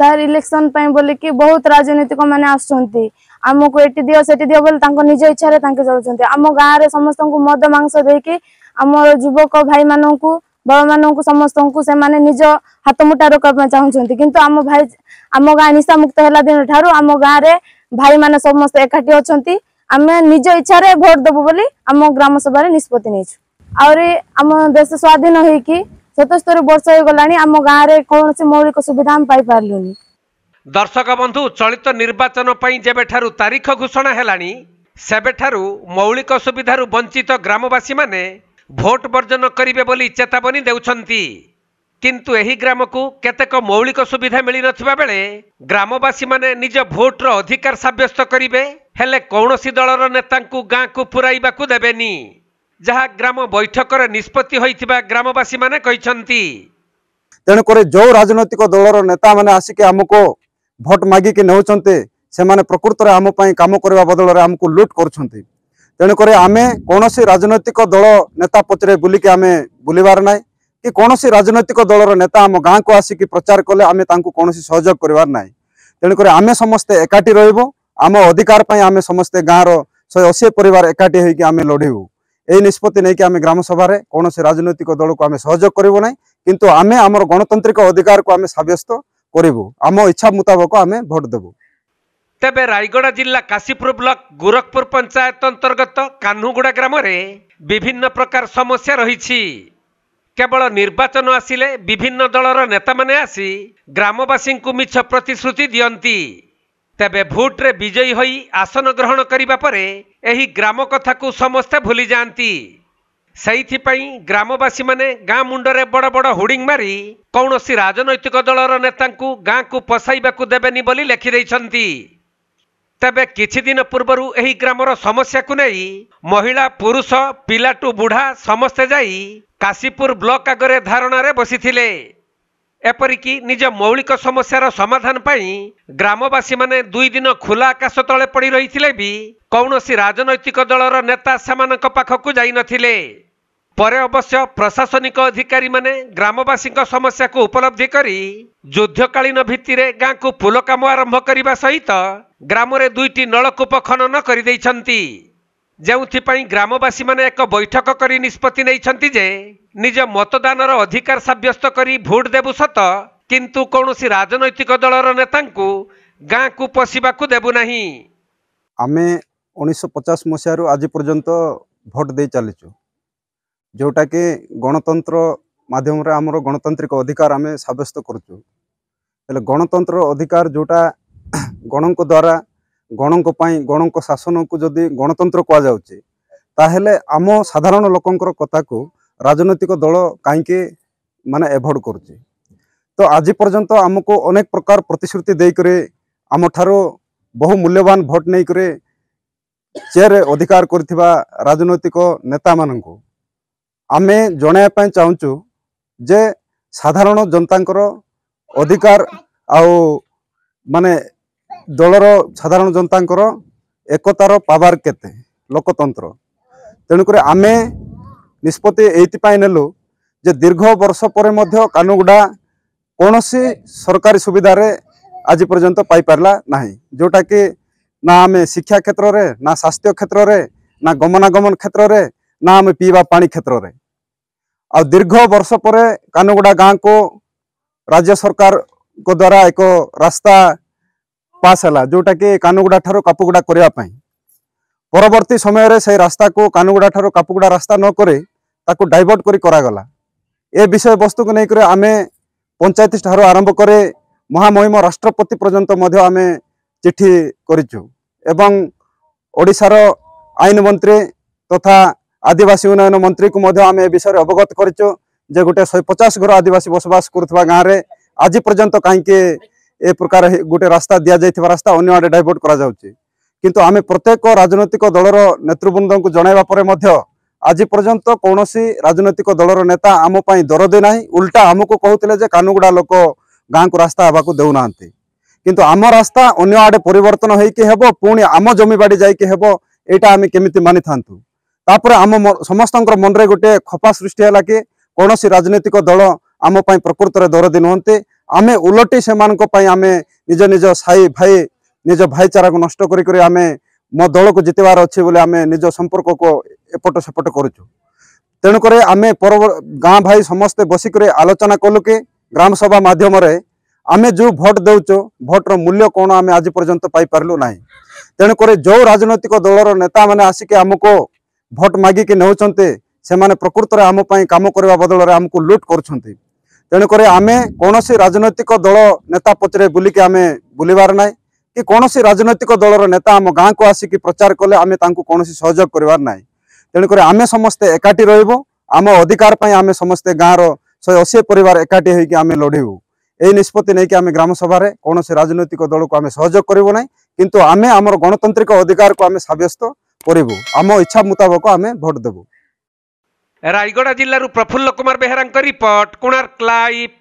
sir election ପାଇଁ ବୋଲିକି ବହୁତ ରାଜନୈତିକ ମାନେ ଆସୁଛନ୍ତି ଆମକୁ ଏଠି ଦିଅ ସେଠି ଦିଅ ବୋଲି ତାଙ୍କ ନିଜ ଇଚ୍ଛାରେ ତାଙ୍କେ ଚଳୁଛନ୍ତି ଆମ ଗାଁରେ ସମସ୍ତଙ୍କୁ ମଦ ମାଂସ ଦେଇକି ଆମର ଯୁବକ ଭାଇମାନଙ୍କୁ ବଡ଼ମାନଙ୍କୁ ସମସ୍ତଙ୍କୁ ସେମାନେ ନିଜ ହାତ ମୁଠା ରୋକିବା ପାଇଁ ଚାହୁଁଛନ୍ତି କିନ୍ତୁ ଆମ ଭାଇ ଆମ ଗାଁ ନିଶାମୁକ୍ତ ହେଲା ଦିନଠାରୁ ଆମ ଗାଁରେ ଭାଇମାନେ ସମସ୍ତେ ଏକାଠି ଅଛନ୍ତି ଆମେ ନିଜ ଇଚ୍ଛାରେ ଭୋଟ ଦେବୁ ବୋଲି ଆମ ଗ୍ରାମ ସଭାରେ ନିଷ୍ପତ୍ତି ନେଇଛୁ ଆହୁରି ଆମ ଦେଶ ସ୍ୱାଧୀନ ହେଇକି ସତସ୍ତରୀ ବର୍ଷ ହେଇଗଲାଣି ଆମ ଗାଁରେ କୌଣସି ମୌଳିକ ସୁବିଧା ଆମେ ପାଇପାରିଲୁନି ଦର୍ଶକ ବନ୍ଧୁ ଚଳିତ ନିର୍ବାଚନ ପାଇଁ ଯେବେଠାରୁ ତାରିଖ ଘୋଷଣା ହେଲାଣି ସେବେଠାରୁ ମୌଳିକ ସୁବିଧାରୁ ବଞ୍ଚିତ ଗ୍ରାମବାସୀମାନେ ଭୋଟ ବର୍ଜନ କରିବେ ବୋଲି ଚେତାବନୀ ଦେଉଛନ୍ତି କିନ୍ତୁ ଏହି ଗ୍ରାମକୁ କେତେକ ମୌଳିକ ସୁବିଧା ମିଳିନଥିବା ବେଳେ ଗ୍ରାମବାସୀମାନେ ନିଜ ଭୋଟର ଅଧିକାର ସାବ୍ୟସ୍ତ କରିବେ ହେଲେ କୌଣସି ଦଳର ନେତାଙ୍କୁ ଗାଁକୁ ପୁରାଇବାକୁ ଦେବେନି ଯାହା ଗ୍ରାମ ବୈଠକରେ ନିଷ୍ପତ୍ତି ହୋଇଥିବା ଗ୍ରାମବାସୀମାନେ କହିଛନ୍ତି ତେଣୁକରି ଯେଉଁ ରାଜନୈତିକ ଦଳର ନେତାମାନେ ଆସିକି ଆମକୁ ଭୋଟ୍ ମାଗିକି ନେଉଛନ୍ତି ସେମାନେ ପ୍ରକୃତରେ ଆମ ପାଇଁ କାମ କରିବା ବଦଳରେ ଆମକୁ ଲୁଟ୍ କରୁଛନ୍ତି ତେଣୁକରି ଆମେ କୌଣସି ରାଜନୈତିକ ଦଳ ନେତା ପଛରେ ବୁଲିକି ଆମେ ବୁଲିବାର ନାହିଁ କି କୌଣସି ରାଜନୈତିକ ଦଳର ନେତା ଆମ ଗାଁକୁ ଆସିକି ପ୍ରଚାର କଲେ ଆମେ ତାଙ୍କୁ କୌଣସି ସହଯୋଗ କରିବାର ନାହିଁ ତେଣୁକରି ଆମେ ସମସ୍ତେ ଏକାଠି ରହିବୁ ଆମ ଅଧିକାର ପାଇଁ ଆମେ ସମସ୍ତେ ଗାଁର ଶହେ ଅଶୀ ପରିବାର ଏକାଠି ହୋଇକି ଆମେ ଲଢ଼ିବୁ ଏହି ନିଷ୍ପତ୍ତି ନେଇକି ଆମେ ଗ୍ରାମସଭାରେ କୌଣସି ରାଜନୈତିକ ଦଳକୁ ଆମେ ସହଯୋଗ କରିବୁ ନାହିଁ କିନ୍ତୁ ଆମେ ଆମର ଗଣତାନ୍ତ୍ରିକ ଅଧିକାରକୁ ଆମେ ସାବ୍ୟସ୍ତ କରିବୁ ଆମ ଇଚ୍ଛା ମୁତାବକ ଆମେ ଭୋଟ ଦେବୁ ତେବେ ରାୟଗଡ଼ା ଜିଲ୍ଲା କାଶୀପୁର ବ୍ଲକ ଗୋରଖପୁର ପଞ୍ଚାୟତ ଅନ୍ତର୍ଗତ କାହ୍ନୁଗୁଡ଼ା ଗ୍ରାମରେ ବିଭିନ୍ନ ପ୍ରକାର ସମସ୍ୟା ରହିଛି କେବଳ ନିର୍ବାଚନ ଆସିଲେ ବିଭିନ୍ନ ଦଳର ନେତାମାନେ ଆସି ଗ୍ରାମବାସୀଙ୍କୁ ମିଛ ପ୍ରତିଶ୍ରୁତି ଦିଅନ୍ତି ତେବେ ଭୋଟ୍ରେ ବିଜୟୀ ହୋଇ ଆସନ ଗ୍ରହଣ କରିବା ପରେ ଏହି ଗ୍ରାମ କଥାକୁ ସମସ୍ତେ ଭୁଲି ଯାଆନ୍ତି ସେଇଥିପାଇଁ ଗ୍ରାମବାସୀମାନେ ଗାଁ ମୁଣ୍ଡରେ ବଡ଼ ବଡ଼ ହୁଡ଼ିଙ୍ଗ ମାରି କୌଣସି ରାଜନୈତିକ ଦଳର ନେତାଙ୍କୁ ଗାଁକୁ ପଶାଇବାକୁ ଦେବେନି ବୋଲି ଲେଖିଦେଇଛନ୍ତି ତେବେ କିଛି ଦିନ ପୂର୍ବରୁ ଏହି ଗ୍ରାମର ସମସ୍ୟାକୁ ନେଇ ମହିଳା ପୁରୁଷ ପିଲାଠୁ ବୁଢ଼ା ସମସ୍ତେ ଯାଇ କାଶୀପୁର ବ୍ଲକ ଆଗରେ ଧାରଣାରେ ବସିଥିଲେ ଏପରିକି ନିଜ ମୌଳିକ ସମସ୍ୟାର ସମାଧାନ ପାଇଁ ଗ୍ରାମବାସୀମାନେ ଦୁଇ ଦିନ ଖୋଲା ଆକାଶ ତଳେ ପଡ଼ି ରହିଥିଲେ ବି କୌଣସି ରାଜନୈତିକ ଦଳର ନେତା ସେମାନଙ୍କ ପାଖକୁ ଯାଇନଥିଲେ ପରେ ଅବଶ୍ୟ ପ୍ରଶାସନିକ ଅଧିକାରୀମାନେ ଗ୍ରାମବାସୀଙ୍କ ସମସ୍ୟାକୁ ଉପଲବ୍ଧି କରି ଯୁଦ୍ଧକାଳୀନ ଭିତ୍ତିରେ ଗାଁକୁ ପୋଲ କାମ ଆରମ୍ଭ କରିବା ସହିତ ଗ୍ରାମରେ ଦୁଇଟି ନଳକୂପ ଖନନ କରିଦେଇଛନ୍ତି ଯେଉଁଥିପାଇଁ ଗ୍ରାମବାସୀମାନେ ଏକ ବୈଠକ କରି ନିଷ୍ପତ୍ତି ନେଇଛନ୍ତି ଯେ ନିଜ ମତଦାନର ଅଧିକାର ସାବ୍ୟସ୍ତ କରି ଭୋଟ୍ ଦେବୁ ସତ କିନ୍ତୁ କୌଣସି ରାଜନୈତିକ ଦଳର ନେତାଙ୍କୁ ଗାଁକୁ ପଶିବାକୁ ଦେବୁ ନାହିଁ ଆମେ ଉଣେଇଶହ ପଚାଶ ମସିହାରୁ ଆଜି ପର୍ଯ୍ୟନ୍ତ ଭୋଟ ଦେଇ ଚାଲିଛୁ ଯେଉଁଟାକି ଗଣତନ୍ତ୍ର ମାଧ୍ୟମରେ ଆମର ଗଣତାନ୍ତ୍ରିକ ଅଧିକାର ଆମେ ସାବ୍ୟସ୍ତ କରୁଛୁ ହେଲେ ଗଣତନ୍ତ୍ର ଅଧିକାର ଯେଉଁଟା ଗଣଙ୍କ ଦ୍ୱାରା ଗଣଙ୍କ ପାଇଁ ଗଣଙ୍କ ଶାସନକୁ ଯଦି ଗଣତନ୍ତ୍ର କୁହାଯାଉଛି ତାହେଲେ ଆମ ସାଧାରଣ ଲୋକଙ୍କର କଥାକୁ ରାଜନୈତିକ ଦଳ କାହିଁକି ମାନେ ଏଭଏଡ଼ କରୁଛି ତ ଆଜି ପର୍ଯ୍ୟନ୍ତ ଆମକୁ ଅନେକ ପ୍ରକାର ପ୍ରତିଶ୍ରୁତି ଦେଇକରି ଆମଠାରୁ ବହୁ ମୂଲ୍ୟବାନ ଭୋଟ୍ ନେଇକରି ଚେୟାର ଅଧିକାର କରିଥିବା ରାଜନୈତିକ ନେତାମାନଙ୍କୁ ଆମେ ଜଣାଇବା ପାଇଁ ଚାହୁଁଛୁ ଯେ ସାଧାରଣ ଜନତାଙ୍କର ଅଧିକାର ଆଉ ମାନେ ଦଳର ସାଧାରଣ ଜନତାଙ୍କର ଏକତାର ପାୱାର କେତେ ଲୋକତନ୍ତ୍ର ତେଣୁକରି ଆମେ ନିଷ୍ପତ୍ତି ଏଇଥିପାଇଁ ନେଲୁ ଯେ ଦୀର୍ଘ ବର୍ଷ ପରେ ମଧ୍ୟ କାନୁଗୁଡ଼ା କୌଣସି ସରକାରୀ ସୁବିଧାରେ ଆଜି ପର୍ଯ୍ୟନ୍ତ ପାଇପାରିଲା ନାହିଁ ଯେଉଁଟାକି ନା ଆମେ ଶିକ୍ଷା କ୍ଷେତ୍ରରେ ନା ସ୍ୱାସ୍ଥ୍ୟ କ୍ଷେତ୍ରରେ ନା ଗମନାଗମନ କ୍ଷେତ୍ରରେ ନା ଆମେ ପିଇବା ପାଣି କ୍ଷେତ୍ରରେ ଆଉ ଦୀର୍ଘ ବର୍ଷ ପରେ କାନୁଗୁଡ଼ା ଗାଁକୁ ରାଜ୍ୟ ସରକାରଙ୍କ ଦ୍ୱାରା ଏକ ରାସ୍ତା ପାସ୍ ହେଲା ଯେଉଁଟାକି କାନୁଗୁଡ଼ାଠାରୁ କାପୁଗୁଡ଼ା କରିବା ପାଇଁ ପରବର୍ତ୍ତୀ ସମୟରେ ସେହି ରାସ୍ତାକୁ କାନୁଗୁଡ଼ାଠାରୁ କାପୁଗୁଡ଼ା ରାସ୍ତା ନ କରି ତାକୁ ଡାଇଭର୍ଟ କରି କରାଗଲା ଏ ବିଷୟବସ୍ତୁକୁ ନେଇକରି ଆମେ ପଞ୍ଚାୟତ ଠାରୁ ଆରମ୍ଭ କରି ମହାମହିମ ରାଷ୍ଟ୍ରପତି ପର୍ଯ୍ୟନ୍ତ ମଧ୍ୟ ଆମେ ଚିଠି କରିଛୁ ଏବଂ ଓଡ଼ିଶାର ଆଇନ ମନ୍ତ୍ରୀ ତଥା ଆଦିବାସୀ ଉନ୍ନୟନ ମନ୍ତ୍ରୀକୁ ମଧ୍ୟ ଆମେ ଏ ବିଷୟରେ ଅବଗତ କରିଛୁ ଯେ ଗୋଟିଏ ଶହେ ପଚାଶ ଘର ଆଦିବାସୀ ବସବାସ କରୁଥିବା ଗାଁରେ ଆଜି ପର୍ଯ୍ୟନ୍ତ କାହିଁକି ଏ ପ୍ରକାର ଗୋଟେ ରାସ୍ତା ଦିଆଯାଇଥିବା ରାସ୍ତା ଅନ୍ୟ ଆଡ଼େ ଡାଇଭର୍ଟ କରାଯାଉଛି କିନ୍ତୁ ଆମେ ପ୍ରତ୍ୟେକ ରାଜନୈତିକ ଦଳର ନେତୃବୃନ୍ଦଙ୍କୁ ଜଣାଇବା ପରେ ମଧ୍ୟ ଆଜି ପର୍ଯ୍ୟନ୍ତ କୌଣସି ରାଜନୈତିକ ଦଳର ନେତା ଆମ ପାଇଁ ଦର ଦେଇନାହିଁ ଉଲ୍ଟା ଆମକୁ କହୁଥିଲେ ଯେ କାନୁଗୁଡ଼ା ଲୋକ ଗାଁକୁ ରାସ୍ତା ହେବାକୁ ଦେଉନାହାନ୍ତି କିନ୍ତୁ ଆମ ରାସ୍ତା ଅନ୍ୟ ଆଡ଼େ ପରିବର୍ତ୍ତନ ହେଇକି ହେବ ପୁଣି ଆମ ଜମିବାଡ଼ି ଯାଇକି ହେବ ଏଇଟା ଆମେ କେମିତି ମାନିଥାନ୍ତୁ ତାପରେ ଆମ ସମସ୍ତଙ୍କର ମନରେ ଗୋଟିଏ ଖପା ସୃଷ୍ଟି ହେଲା କି କୌଣସି ରାଜନୈତିକ ଦଳ ଆମ ପାଇଁ ପ୍ରକୃତରେ ଦରଦୀ ନୁହନ୍ତି ଆମେ ଓଲଟି ସେମାନଙ୍କ ପାଇଁ ଆମେ ନିଜ ନିଜ ସାହି ଭାଇ ନିଜ ଭାଇଚାରାକୁ ନଷ୍ଟ କରି କରି ଆମେ ମୋ ଦଳକୁ ଜିତିବାର ଅଛି ବୋଲି ଆମେ ନିଜ ସମ୍ପର୍କକୁ ଏପଟ ସେପଟ କରୁଛୁ ତେଣୁକରି ଆମେ ପରବ ଗାଁ ଭାଇ ସମସ୍ତେ ବସିକରି ଆଲୋଚନା କଲୁ କି ଗ୍ରାମସଭା ମାଧ୍ୟମରେ ଆମେ ଯେଉଁ ଭୋଟ ଦେଉଛୁ ଭୋଟର ମୂଲ୍ୟ କ'ଣ ଆମେ ଆଜି ପର୍ଯ୍ୟନ୍ତ ପାଇପାରିଲୁ ନାହିଁ ତେଣୁକରି ଯେଉଁ ରାଜନୈତିକ ଦଳର ନେତାମାନେ ଆସିକି ଆମକୁ ଭୋଟ ମାଗିକି ନେଉଛନ୍ତି ସେମାନେ ପ୍ରକୃତରେ ଆମ ପାଇଁ କାମ କରିବା ବଦଳରେ ଆମକୁ ଲୁଟ୍ କରୁଛନ୍ତି ତେଣୁକରି ଆମେ କୌଣସି ରାଜନୈତିକ ଦଳ ନେତା ପଛରେ ବୁଲିକି ଆମେ ବୁଲିବାର ନାହିଁ କି କୌଣସି ରାଜନୈତିକ ଦଳର ନେତା ଆମ ଗାଁକୁ ଆସିକି ପ୍ରଚାର କଲେ ଆମେ ତାଙ୍କୁ କୌଣସି ସହଯୋଗ କରିବାର ନାହିଁ ତେଣୁକରି ଆମେ ସମସ୍ତେ ଏକାଠି ରହିବୁ ଆମ ଅଧିକାର ପାଇଁ ଆମେ ସମସ୍ତେ ଗାଁର ଶହେ ଅଶୀ ପରିବାର ଏକାଠି ହୋଇକି ଆମେ ଲଢ଼ିବୁ ଏହି ନିଷ୍ପତ୍ତି ନେଇକି ଆମେ ଗ୍ରାମସଭାରେ କୌଣସି ରାଜନୈତିକ ଦଳକୁ ଆମେ ସହଯୋଗ କରିବୁ ନାହିଁ କିନ୍ତୁ ଆମେ ଆମର ଗଣତାନ୍ତ୍ରିକ ଅଧିକାରକୁ ଆମେ ସାବ୍ୟସ୍ତ କରିବୁ ଆମ ଇଚ୍ଛା ମୁତାବକ ଆମେ ଭୋଟ ଦେବୁ ରାୟଗଡ଼ା ଜିଲ୍ଲାରୁ ପ୍ରଫୁଲ୍ଲ କୁମାର ବେହେରାଙ୍କ ରିପୋର୍ଟ କୋଣାର୍କ ଲାଇଭ୍